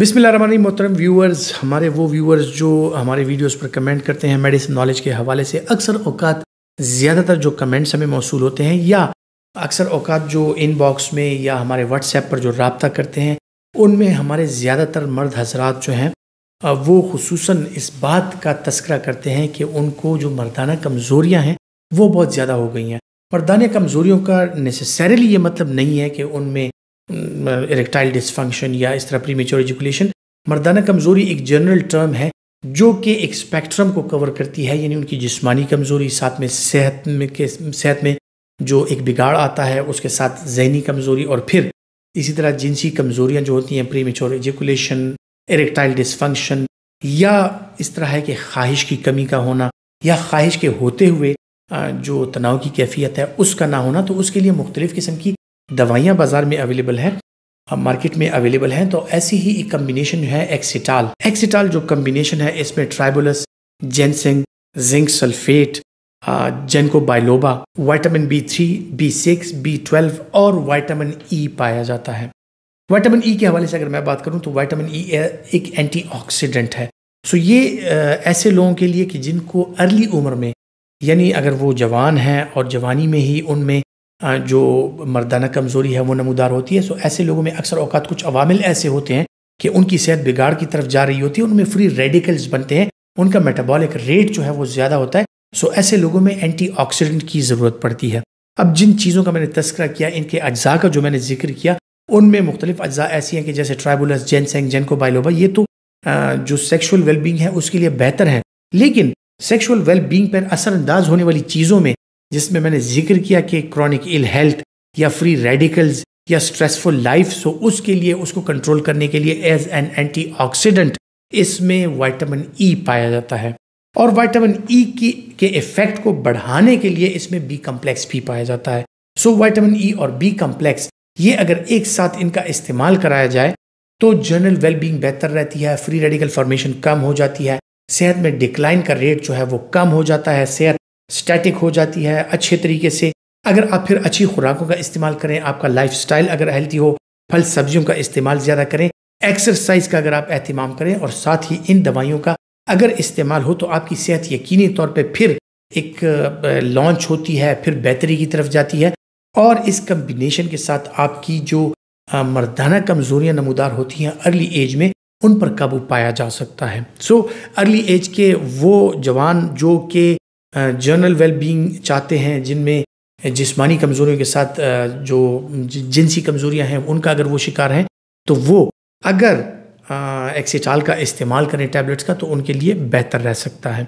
बिसमिल्ल मोहतरम व्यूअर्स हमारे वो व्यूअर्स जो हमारे वीडियोस पर कमेंट करते हैं मेडिसिन नॉलेज के हवाले से अक्सर अवकात ज़्यादातर जो कमेंट्स हमें मौसू होते हैं या अक्सर अवकात जो इनबॉक्स में या हमारे व्हाट्सएप पर जो रबता करते हैं उनमें हमारे ज़्यादातर मर्द हजरात जो हैं वो खसूस इस बात का तस्करा करते हैं कि उनको जो मर्दाना कमज़ोरियाँ हैं वो बहुत ज़्यादा हो गई हैं मर्दाना कमज़ोरियों का नेसेसरली ये मतलब नहीं है कि उनमें इरेक्टाइल डिसफंक्शन या इस तरह प्री मेच्योर एजुकुलेशन मर्दाना कमज़ोरी एक जनरल टर्म है जो कि एक स्पेक्ट्रम को कवर करती है यानी उनकी जिस्मानी कमज़ोरी साथ में सेहत में के सेहत में जो एक बिगाड़ आता है उसके साथ जहनी कमज़ोरी और फिर इसी तरह जिनसी कमज़ोरियाँ जो होती हैं premature ejaculation erectile dysfunction या इस तरह है कि ख्वाहिश की कमी का होना या ख्वाहिश के होते हुए जो तनाव की कैफियत है उसका ना होना तो उसके लिए मुख्तलिफ़ किस्म की दवाइयाँ बाज़ार में अवेलेबल है अब मार्केट में अवेलेबल हैं तो ऐसी ही एक कम्बिनेशन है एक्सीटाल एक्सीटाल जो कम्बिनेशन है इसमें tribulus ginseng zinc sulphate ginkgo biloba vitamin B three B six B twelve और वाइटामिन ई e पाया जाता है वाइटामिन ई e के हवाले से अगर मैं बात करूं तो वाइटामिन ई e एक एंटीऑक्सीडेंट है सो ये ऐसे लोगों के लिए कि जिनको अर्ली उम्र में यानी अगर वो जवान हैं और जवानी में ही उनमें जो मर्दाना कमज़ोरी है वो नमदार होती है सो ऐसे लोगों में अक्सर अवकात कुछ अवामिल ऐसे होते हैं कि उनकी सेहत बिगाड़ की तरफ जा रही होती है उनमें फ्री रेडिकल्स बनते हैं उनका मेटाबॉलिक रेट जो है वो ज़्यादा होता है सो ऐसे लोगों में एंटी की ज़रूरत पड़ती है अब जिन चीज़ों का मैंने तस्करा किया इनके अज्जा का जो मैंने जिक्र किया उनमें मुख्तलिफ अज्जा ऐसी हैं कि जैसे ट्राइबुलस जेनसेंग जेनको बाइलोबा ये तो जो सेक्शुअल वेलबींग है उसके लिए बेहतर है लेकिन सेक्शुअल वेलबींग पर असरअंदाज होने वाली चीज़ों में जिसमें मैंने जिक्र किया कि क्रॉनिक इल हेल्थ या फ्री रेडिकल्स या स्ट्रेसफुल लाइफ सो उसके लिए उसको कंट्रोल करने के लिए एज एन एंटीऑक्सीडेंट इसमें वाइटामिन ई e पाया जाता है और वाइटामिन ई e की के इफेक्ट को बढ़ाने के लिए इसमें बी कम्प्लेक्स भी पाया जाता है सो वाइटामिन ई और बी कम्प्लेक्स ये अगर एक साथ इनका इस्तेमाल कराया जाए तो जनरल वेलबींग बेहतर रहती है फ्री रेडिकल फॉर्मेशन कम हो जाती है सेहत में डिक्लाइन का रेट जो है वो कम हो जाता है सेहत स्टैटिक हो जाती है अच्छे तरीके से अगर आप फिर अच्छी खुराकों का इस्तेमाल करें आपका स्टाइल अगर हेल्थी हो फल सब्जियों का इस्तेमाल ज़्यादा करें एक्सरसाइज का अगर आप अहतमाम करें और साथ ही इन दवाइयों का अगर इस्तेमाल हो तो आपकी सेहत यकीनी तौर पर फिर एक लॉन्च होती है फिर बेहतरी की तरफ जाती है और इस कम्बिनेशन के साथ आपकी जो मर्दाना कमजोरियां नमूदार होती हैं अर्ली एज में उन पर काबू पाया जा सकता है सो so, अर्ली एज के वो जवान जो कि जर्नल वेलबींग चाहते हैं जिनमें जिस्मानी कमज़ोरियों के साथ जो जिनसी कमज़ोरियाँ हैं उनका अगर वो शिकार हैं तो वो अगर एक्सीटाल का इस्तेमाल करें टैबलेट्स का तो उनके लिए बेहतर रह सकता है